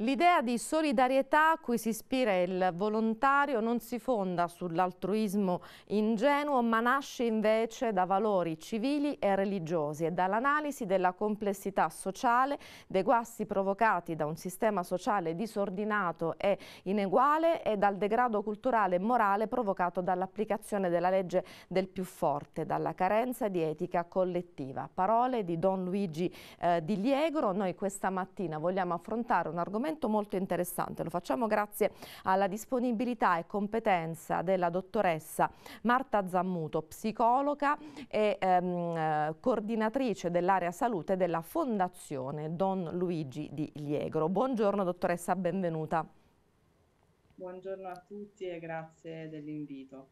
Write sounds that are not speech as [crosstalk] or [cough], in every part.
L'idea di solidarietà a cui si ispira il volontario non si fonda sull'altruismo ingenuo, ma nasce invece da valori civili e religiosi e dall'analisi della complessità sociale, dei guasti provocati da un sistema sociale disordinato e ineguale e dal degrado culturale e morale provocato dall'applicazione della legge del più forte, dalla carenza di etica collettiva. Parole di Don Luigi eh, Di Liegro. Noi questa mattina vogliamo affrontare un argomento argomento molto interessante. Lo facciamo grazie alla disponibilità e competenza della dottoressa Marta Zammuto, psicologa e ehm, eh, coordinatrice dell'area salute della Fondazione Don Luigi di Liegro. Buongiorno dottoressa, benvenuta. Buongiorno a tutti e grazie dell'invito.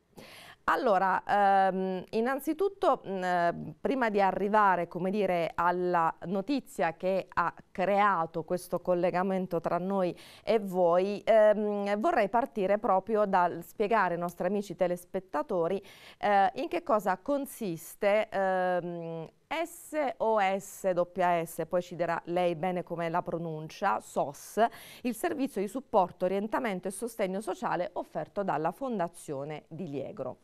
Allora, ehm, innanzitutto, mh, prima di arrivare dire, alla notizia che ha creato questo collegamento tra noi e voi, ehm, vorrei partire proprio dal spiegare ai nostri amici telespettatori eh, in che cosa consiste ehm, SOSWS, poi ci dirà lei bene come la pronuncia, SOS, il servizio di supporto, orientamento e sostegno sociale offerto dalla Fondazione di Liegro.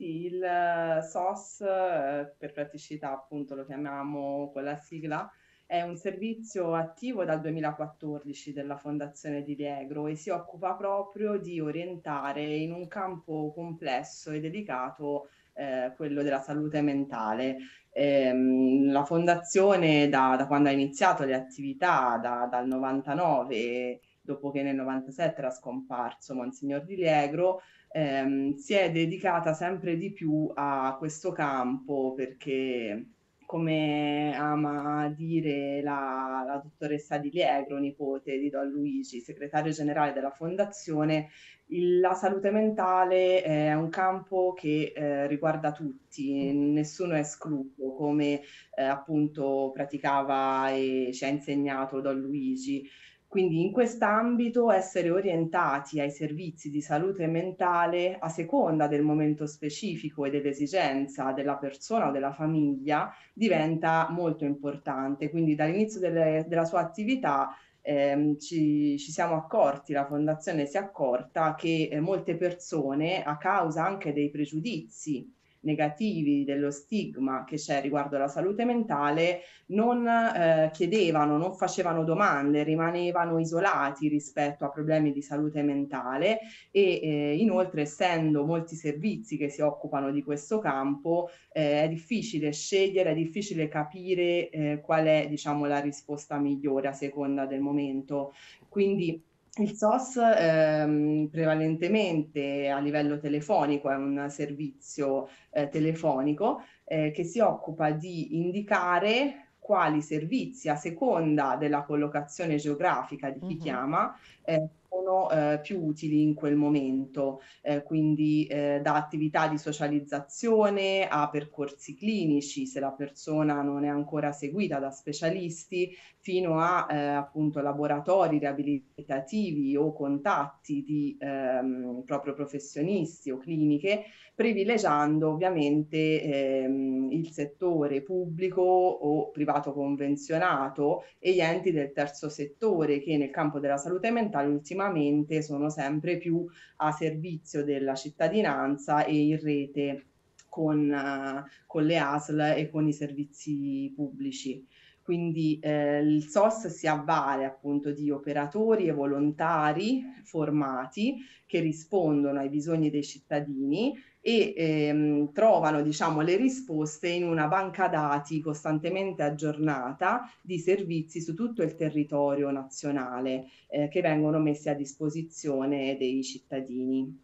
Sì, il eh, SOS, eh, per praticità appunto lo chiamiamo con la sigla, è un servizio attivo dal 2014 della Fondazione di Liegro e si occupa proprio di orientare in un campo complesso e delicato eh, quello della salute mentale. Ehm, la Fondazione da, da, quando ha iniziato le attività, da, dal 99, dopo che nel 97 era scomparso Monsignor Di Liegro, ehm, si è dedicata sempre di più a questo campo perché come ama dire la, la dottoressa Di Liegro, nipote di Don Luigi, segretario generale della fondazione, il, la salute mentale è un campo che eh, riguarda tutti, nessuno è escluso, come eh, appunto praticava e ci ha insegnato Don Luigi. Quindi in quest'ambito essere orientati ai servizi di salute mentale a seconda del momento specifico e dell'esigenza della persona o della famiglia diventa molto importante. Quindi dall'inizio delle, della sua attività eh, ci, ci, siamo accorti, la Fondazione si è accorta che eh, molte persone, a causa anche dei pregiudizi negativi, dello stigma che c'è riguardo alla salute mentale, non eh, chiedevano, non facevano domande, rimanevano isolati rispetto a problemi di salute mentale e eh, inoltre essendo molti servizi che si occupano di questo campo eh, è difficile scegliere, è difficile capire eh, qual è diciamo la risposta migliore a seconda del momento. Quindi il SOS ehm, prevalentemente a livello telefonico è un servizio eh, telefonico eh, che si occupa di indicare quali servizi a seconda della collocazione geografica di chi mm-hmm. chiama eh, sono eh, più utili in quel momento, eh, quindi eh, da attività di socializzazione a percorsi clinici, se la persona non è ancora seguita da specialisti, fino a eh, appunto laboratori riabilitativi o contatti di ehm, proprio professionisti o cliniche, privilegiando ovviamente ehm, il settore pubblico o privato convenzionato e gli enti del terzo settore che nel campo della salute mentale ultimamente prossimamente sono sempre più a servizio della cittadinanza e in rete con, uh, con le ASL e con i servizi pubblici. Quindi eh, il SOS si avvale appunto di operatori e volontari formati che rispondono ai bisogni dei cittadini e ehm, trovano diciamo, le risposte in una banca dati costantemente aggiornata di servizi su tutto il territorio nazionale eh, che vengono messi a disposizione dei cittadini.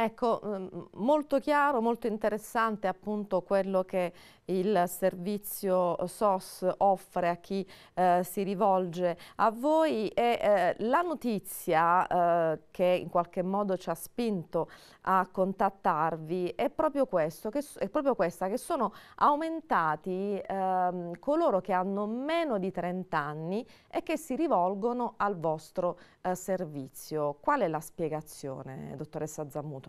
Ecco, mm, molto chiaro, molto interessante appunto quello che il servizio SOS offre a chi eh, si rivolge a voi e eh, la notizia eh, che in qualche modo ci ha spinto a contattarvi è proprio, questo, che, è proprio questa, che sono aumentati ehm, coloro che hanno meno di 30 anni e che si rivolgono al vostro eh, servizio. Qual è la spiegazione, dottoressa Zammuto?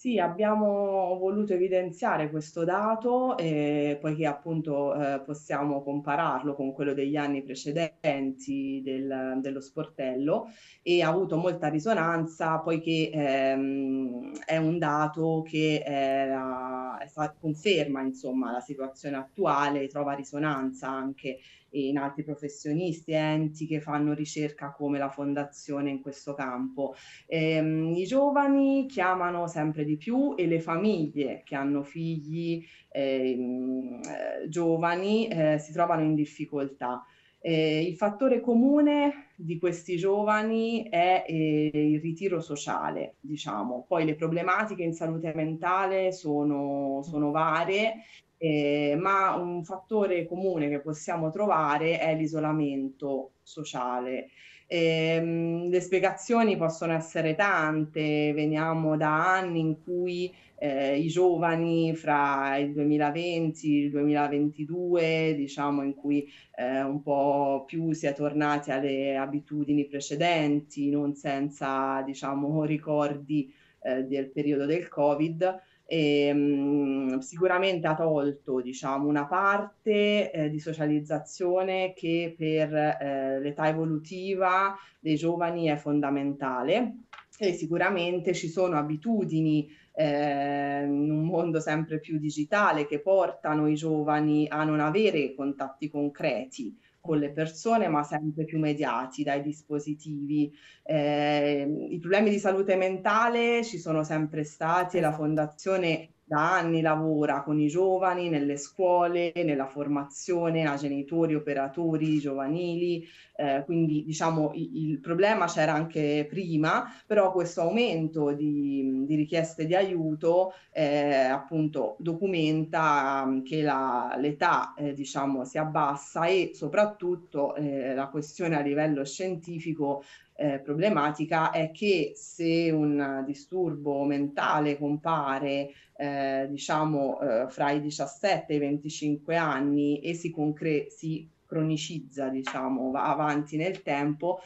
Sì, abbiamo voluto evidenziare questo dato eh, poiché appunto eh, possiamo compararlo con quello degli anni precedenti del, dello sportello e ha avuto molta risonanza poiché ehm, è un dato che era fa, conferma insomma, la situazione attuale, trova risonanza anche in altri professionisti, enti che fanno ricerca come la fondazione in questo campo. Ehm, I giovani chiamano sempre di più e le famiglie che hanno figli ehm, eh, giovani eh, si trovano in difficoltà. Eh, il fattore comune di questi giovani è eh, il ritiro sociale, diciamo. Poi le problematiche in salute mentale sono, sono varie, eh, ma un fattore comune che possiamo trovare è l'isolamento sociale. Ehm, le spiegazioni possono essere tante, veniamo da anni in cui eh, i giovani fra il 2020 e il 2022, diciamo in cui eh, un po' più si è tornati alle abitudini precedenti, non senza diciamo [laughs] ricordi eh, del periodo del Covid, e, ehm, mh, sicuramente ha tolto diciamo, una parte eh, di socializzazione che per eh, l'età evolutiva dei giovani è fondamentale e sicuramente ci sono abitudini ehm, in un mondo sempre più digitale che portano i giovani a non avere contatti concreti con le persone, ma sempre più mediati dai dispositivi. Eh, I problemi di salute mentale ci sono sempre stati e la esatto. Fondazione da anni lavora con i giovani nelle scuole, nella formazione a genitori, operatori, giovanili, eh, quindi diciamo il, il, problema c'era anche prima, però questo aumento di, di richieste di aiuto eh, appunto documenta che la, l'età eh, diciamo si abbassa e soprattutto eh, la questione a livello scientifico eh, problematica è che se un disturbo mentale compare eh, diciamo eh, fra i 17 e i 25 anni e si, concre- si cronicizza, diciamo, va avanti nel tempo,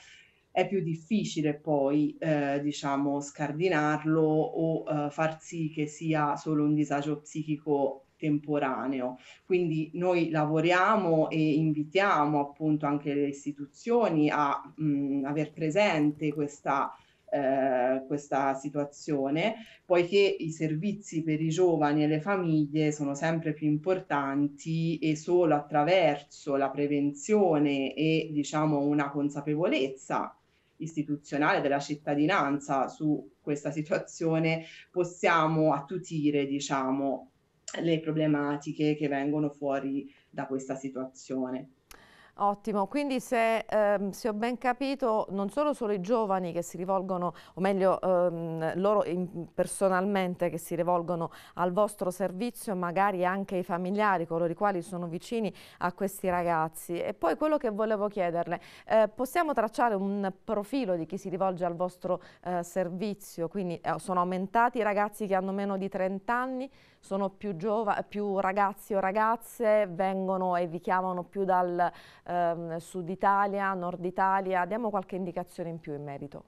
è più difficile poi eh, diciamo scardinarlo o eh, far sì che sia solo un disagio psichico temporaneo. Quindi noi lavoriamo e invitiamo appunto anche le istituzioni a mh, mm, aver presente questa eh, questa situazione, poiché i servizi per i giovani e le famiglie sono sempre più importanti e solo attraverso la prevenzione e diciamo una consapevolezza istituzionale della cittadinanza su questa situazione possiamo attutire diciamo le problematiche che vengono fuori da questa situazione. Ottimo, quindi se, ehm, se, ho ben capito non sono solo i giovani che si rivolgono, o meglio ehm, loro in, personalmente che si rivolgono al vostro servizio, magari anche i familiari, coloro i quali sono vicini a questi ragazzi. E poi quello che volevo chiederle, eh, possiamo tracciare un profilo di chi si rivolge al vostro eh, servizio? Quindi eh, sono aumentati i ragazzi che hanno meno di 30 anni? Sono più, più ragazzi o ragazze, vengono e vi chiamano più dal, ehm, Sud Italia, Nord Italia? Diamo qualche indicazione in più in merito.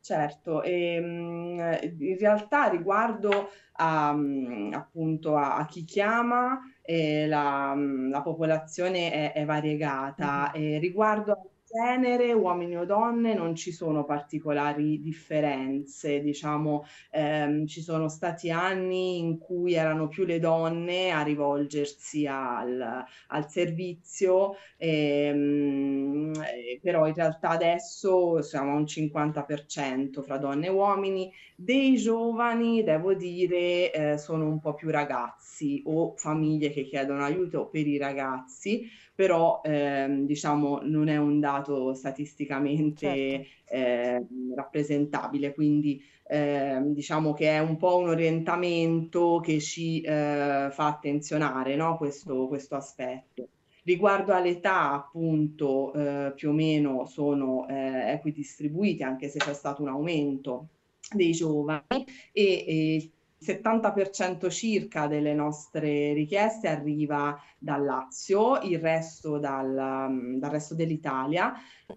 Certo, ehm, in realtà riguardo a, mm, appunto a, a chi chiama, eh, la, mm, la, popolazione è, è variegata. Mm. Eh, riguardo genere, uomini o donne, non ci sono particolari differenze, diciamo, ehm, ci sono stati anni in cui erano più le donne a rivolgersi al, al servizio, ehm, eh, però in realtà adesso siamo a un 50% fra donne e uomini, dei giovani, devo dire, eh, sono un po' più ragazzi o famiglie che chiedono aiuto per i ragazzi, però ehm, diciamo non è un dato statisticamente certo. eh, rappresentabile, quindi ehm, diciamo che è un po' un orientamento che ci eh, fa attenzionare no? questo, questo aspetto. Riguardo all'età, appunto, eh, più o meno sono eh, equidistribuiti, anche se c'è stato un aumento dei giovani e, e 70% circa delle nostre richieste arriva dal Lazio, il resto dal, mm, dal resto dell'Italia.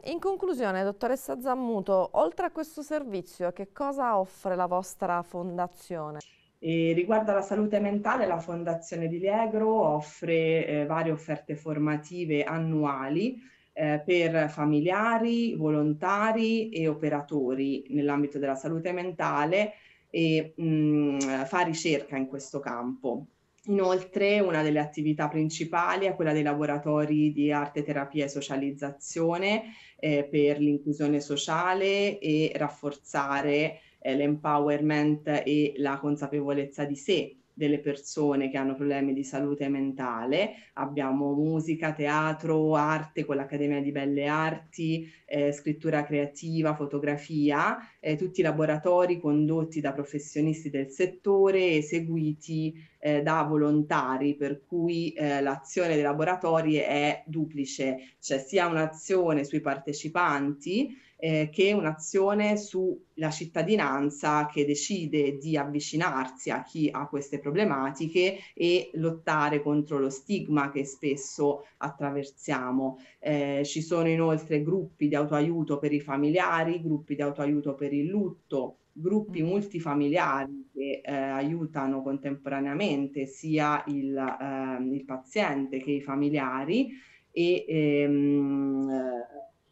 In conclusione, dottoressa Zammuto, oltre a questo servizio, che cosa offre la vostra fondazione? E riguardo alla salute mentale, la Fondazione di Liegro offre eh, varie offerte formative annuali eh, per familiari, volontari e operatori nell'ambito della salute mentale e mh, fa ricerca in questo campo. Inoltre una delle attività principali è quella dei laboratori di arte, terapia e socializzazione eh, per l'inclusione sociale e rafforzare eh, l'empowerment e la consapevolezza di sé delle persone che hanno problemi di salute mentale. Abbiamo musica, teatro, arte con l'Accademia di Belle Arti, eh, scrittura creativa, fotografia, eh, tutti laboratori condotti da professionisti del settore e seguiti eh, da volontari, per cui eh, l'azione dei laboratori è duplice, cioè sia un'azione sui partecipanti, eh, che un'azione sulla cittadinanza che decide di avvicinarsi a chi ha queste problematiche e lottare contro lo stigma che spesso attraversiamo. Eh, ci sono inoltre gruppi di autoaiuto per i familiari, gruppi di autoaiuto per il lutto, gruppi mm. multifamiliari che eh, aiutano contemporaneamente sia il, eh, il paziente che i familiari e ehm,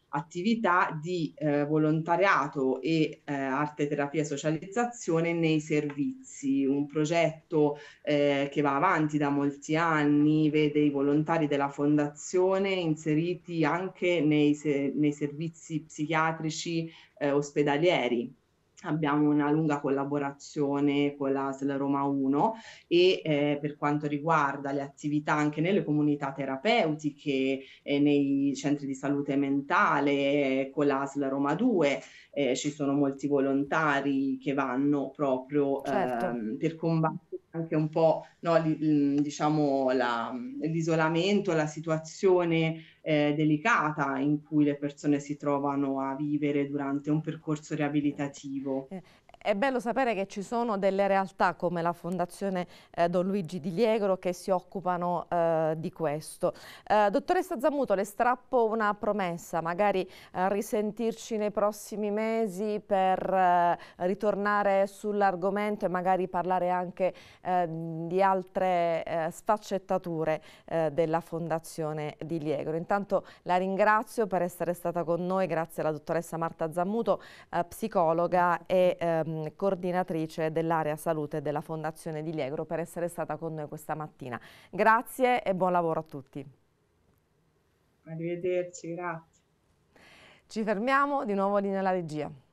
attività di eh, volontariato e eh, arte terapia e socializzazione nei servizi, un progetto eh, che va avanti da molti anni, vede i volontari della fondazione inseriti anche nei, se- nei servizi psichiatrici eh, ospedalieri abbiamo una lunga collaborazione con la SL Roma 1 e eh, per quanto riguarda le attività anche nelle comunità terapeutiche, e eh, nei centri di salute mentale, eh, con la SL Roma 2 eh, ci sono molti volontari che vanno proprio certo. Ehm, per combattere anche un po' no, li, diciamo la, mm, l'isolamento, la situazione eh, delicata in cui le persone si trovano a vivere durante un percorso riabilitativo. Eh, è bello sapere che ci sono delle realtà come la Fondazione eh, Don Luigi di Liegro che si occupano eh, di questo. Eh, dottoressa Zammuto, le strappo una promessa, magari eh, risentirci nei prossimi mesi per eh, ritornare sull'argomento e magari parlare anche eh, di altre sfaccettature della Fondazione di Liegro. Intanto la ringrazio per essere stata con noi, grazie alla dottoressa Marta Zammuto, psicologa e ehm, Ehm, coordinatrice dell'area salute della Fondazione di Liegro per essere stata con noi questa mattina. Grazie e buon lavoro a tutti. Arrivederci, grazie. Ci fermiamo di nuovo lì nella regia.